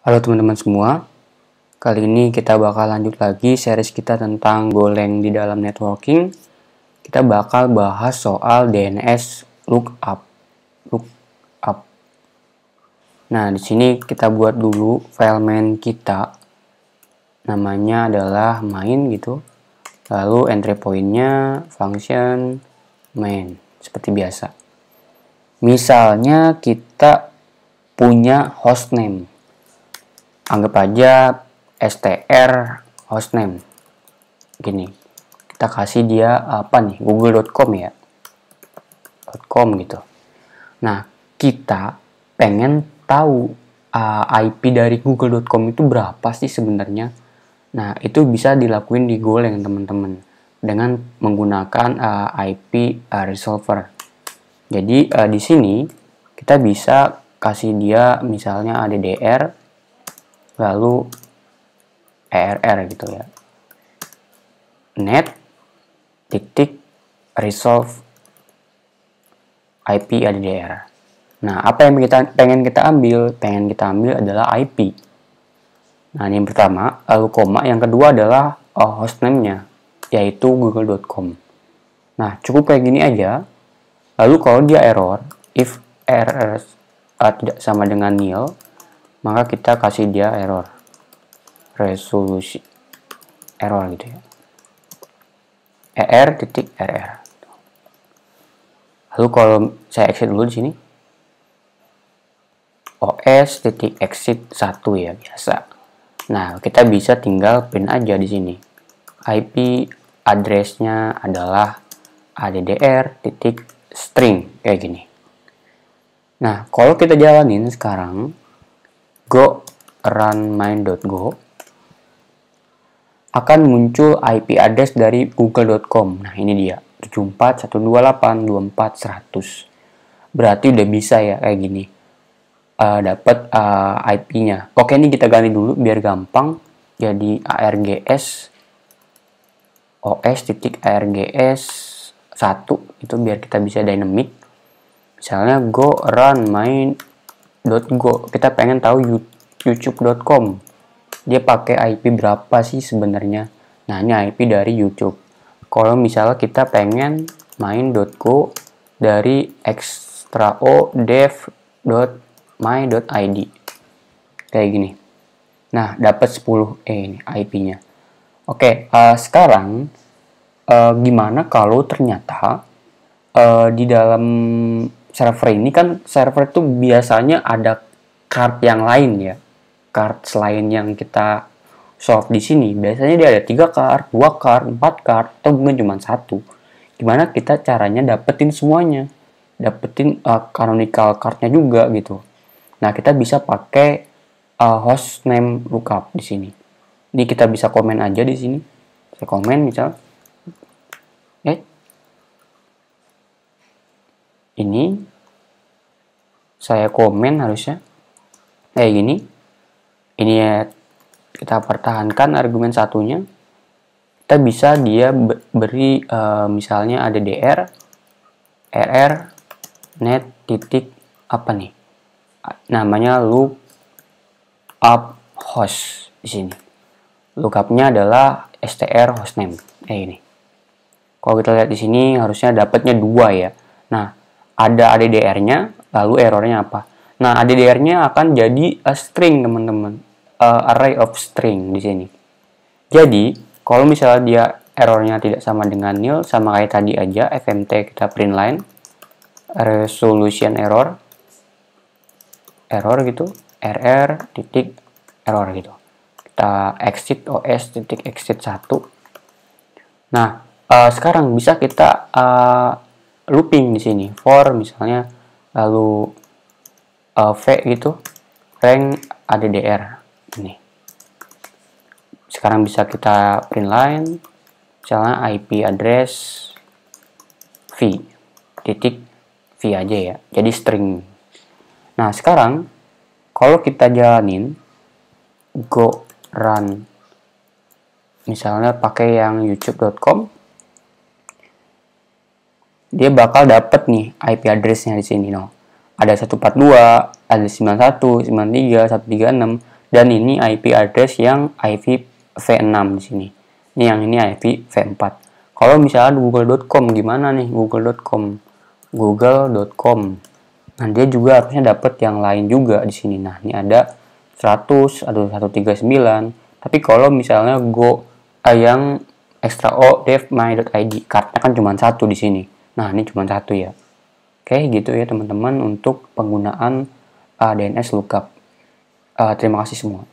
Halo teman-teman semua, kali ini kita bakal lanjut lagi series kita tentang goleng di dalam networking. Kita bakal bahas soal DNS lookup. Lookup. Nah, di sini kita buat dulu file main kita. Namanya adalah main gitu. Lalu entry pointnya function main seperti biasa. Misalnya kita punya hostname anggap aja str hostname gini kita kasih dia apa nih google.com ya .com gitu nah kita pengen tahu uh, ah, IP dari google.com itu berapa sih sebenarnya nah itu bisa dilakuin di ya teman-teman dengan menggunakan uh, ah, IP uh, ah, resolver jadi uh, di sini kita bisa kasih dia misalnya ADDR lalu err gitu ya net titik resolve IP ADDR nah apa yang kita pengen kita ambil pengen kita ambil adalah IP nah ini yang pertama lalu koma yang kedua adalah uh, eh, hostname nya yaitu google.com nah cukup kayak gini aja lalu kalau dia error if errors uh, tidak sama dengan nil maka kita kasih dia error resolusi error gitu ya er titik rr lalu kalau saya exit dulu di sini os titik exit satu ya biasa nah kita bisa tinggal pin aja di sini ip addressnya adalah addr titik string kayak gini nah kalau kita jalanin sekarang go run main.go akan muncul IP address dari google.com. Nah, ini dia. 7412824100. Berarti udah bisa ya kayak gini. Uh, eh, dapat uh, eh, IP-nya. Oke, ini kita ganti dulu biar gampang. Jadi args os 1 itu biar kita bisa dynamic. Misalnya go run main youtube.go kita pengen tahu youtube.com dia pakai IP berapa sih sebenarnya nah ini IP dari youtube kalau misalnya kita pengen main .go dari extraodev.my.id kayak gini nah dapat 10 eh ini IP-nya oke uh, sekarang uh, gimana kalau ternyata uh, di dalam server ini kan server itu biasanya ada card yang lain ya. Card selain yang kita solve di sini, biasanya dia ada tiga card, dua card, empat card, atau mungkin cuma satu. Gimana kita caranya dapetin semuanya? Dapetin uh, canonical cardnya juga gitu. Nah, kita bisa pakai uh, eh, hostname lookup di sini. Ini kita bisa komen aja di sini. Saya komen misal. Eh, ini saya komen harusnya kayak gini ini ya kita pertahankan argumen satunya kita bisa dia beri uh, misalnya ada dr rr net titik apa nih namanya loop up host di sini lookupnya adalah str hostname kayak ini kalau kita lihat di sini harusnya dapatnya dua ya nah ada ADDR-nya, lalu errornya apa. Nah, ADDR-nya akan jadi a string, teman-teman. Array of string di sini. Jadi, kalau misalnya dia errornya tidak sama dengan nil, sama kayak tadi aja, fmt kita print line, resolution error, error gitu, rr titik error gitu. Kita exit os titik exit 1. Nah, uh, sekarang bisa kita uh, looping di sini for misalnya lalu uh, v gitu rank addr ini sekarang bisa kita print line misalnya IP address v titik v aja ya jadi string nah sekarang kalau kita jalanin go run misalnya pakai yang youtube.com dia bakal dapet nih IP addressnya di sini. No. Ada 142, ada 91, 93, 136, dan ini IP address yang IPv6 di sini. Ini yang ini IPv4. Kalau misalnya google.com gimana nih google.com? google.com. Nah, dia juga harusnya dapat yang lain juga di sini. Nah, ini ada 100, tiga 139. Tapi kalau misalnya go eh, yang extra o dev my.id, karena kan cuma satu di sini. Nah, ini cuma satu ya. Oke, gitu ya teman-teman untuk penggunaan uh, eh, DNS lookup. Uh, eh, terima kasih semua.